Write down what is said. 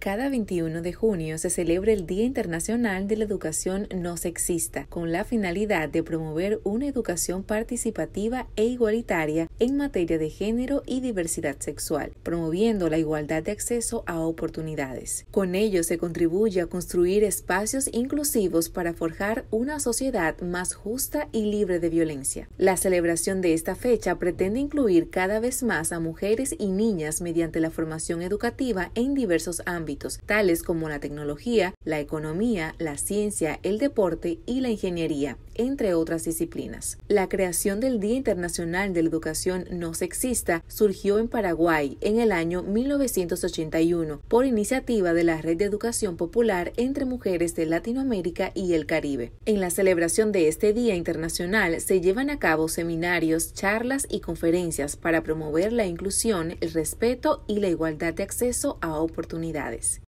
Cada 21 de junio se celebra el Día Internacional de la Educación No Sexista, con la finalidad de promover una educación participativa e igualitaria en materia de género y diversidad sexual, promoviendo la igualdad de acceso a oportunidades. Con ello se contribuye a construir espacios inclusivos para forjar una sociedad más justa y libre de violencia. La celebración de esta fecha pretende incluir cada vez más a mujeres y niñas mediante la formación educativa en diversos ámbitos, tales como la tecnología, la economía, la ciencia, el deporte y la ingeniería, entre otras disciplinas. La creación del Día Internacional de la Educación no sexista surgió en Paraguay en el año 1981 por iniciativa de la Red de Educación Popular entre Mujeres de Latinoamérica y el Caribe. En la celebración de este Día Internacional se llevan a cabo seminarios, charlas y conferencias para promover la inclusión, el respeto y la igualdad de acceso a oportunidades.